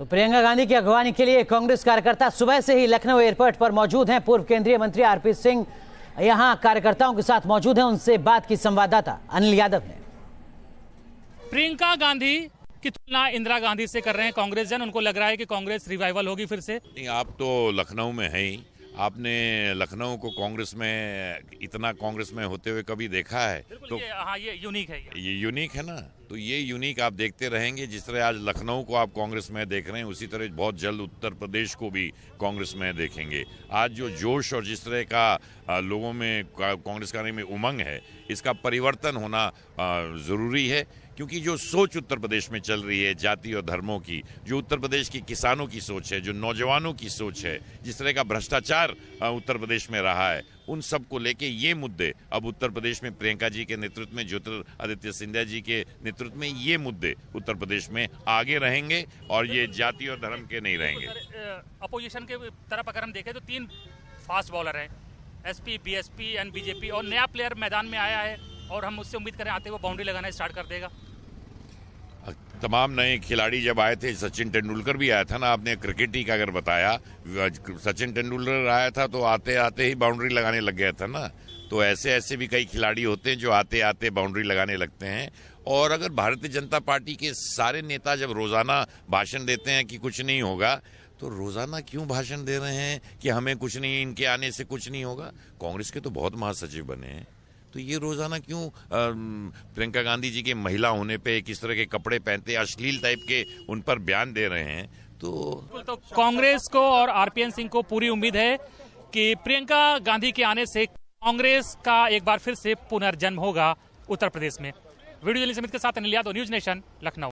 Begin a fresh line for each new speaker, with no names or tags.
तो प्रियंका गांधी की अगवानी के लिए कांग्रेस कार्यकर्ता सुबह से ही लखनऊ एयरपोर्ट पर मौजूद हैं पूर्व केंद्रीय मंत्री आरपी सिंह यहां कार्यकर्ताओं के साथ मौजूद हैं उनसे बात की संवाददाता अनिल यादव ने
प्रियंका गांधी की तुलना इंदिरा गांधी से कर रहे हैं कांग्रेस जन उनको लग रहा है कि कांग्रेस रिवाइवल होगी फिर से
आप तो लखनऊ में है ही आपने लखनऊ को कांग्रेस में इतना कांग्रेस में होते हुए कभी देखा है तो ये,
हाँ ये यूनिक है ये,
ये यूनिक है ना तो ये यूनिक आप देखते रहेंगे जिस तरह आज लखनऊ को आप कांग्रेस में देख रहे हैं उसी तरह बहुत जल्द उत्तर प्रदेश को भी कांग्रेस में देखेंगे आज जो जोश और जिस तरह का लोगों में कांग्रेस कार्य में उमंग है इसका परिवर्तन होना ज़रूरी है क्योंकि जो सोच उत्तर प्रदेश में चल रही है जाति और धर्मों की जो उत्तर प्रदेश के किसानों की सोच है जो नौजवानों की सोच है जिस तरह का भ्रष्टाचार उत्तर प्रदेश में रहा है उन सब को लेके ये मुद्दे अब उत्तर प्रदेश में प्रियंका जी के नेतृत्व में ज्योतिरादित्य सिंधिया जी के नेतृत्व में ये मुद्दे उत्तर प्रदेश में आगे रहेंगे और ये जाति और धर्म के नहीं रहेंगे
तो अपोजिशन के तरफ अगर हम देखें तो तीन फास्ट बॉलर हैं एसपी पी एंड बीजेपी और नया प्लेयर मैदान में आया है और हम उससे उम्मीद करें आते वो बाउंड्री लगाना स्टार्ट कर देगा
तमाम नए खिलाड़ी जब आए थे सचिन तेंदुलकर भी आया था ना आपने क्रिकेट ही का अगर बताया सचिन तेंदुलकर आया था तो आते आते ही बाउंड्री लगाने लग गया था ना तो ऐसे ऐसे भी कई खिलाड़ी होते हैं जो आते आते बाउंड्री लगाने लगते हैं और अगर भारतीय जनता पार्टी के सारे नेता जब रोजाना भाषण देते हैं कि कुछ नहीं होगा तो रोजाना क्यों भाषण दे रहे हैं कि हमें कुछ नहीं इनके आने से कुछ नहीं होगा कांग्रेस के तो बहुत महासचिव बने हैं तो ये रोजाना क्यों प्रियंका गांधी जी के महिला होने पे किस तरह के कपड़े पहनते अश्लील टाइप के उन पर बयान दे रहे हैं तो
तो कांग्रेस को और आरपीएन सिंह को पूरी उम्मीद है कि प्रियंका गांधी के आने से कांग्रेस का एक बार फिर से पुनर्जन्म होगा उत्तर प्रदेश में वीडियो समिति के साथ अनिल यादव न्यूज नेशन लखनऊ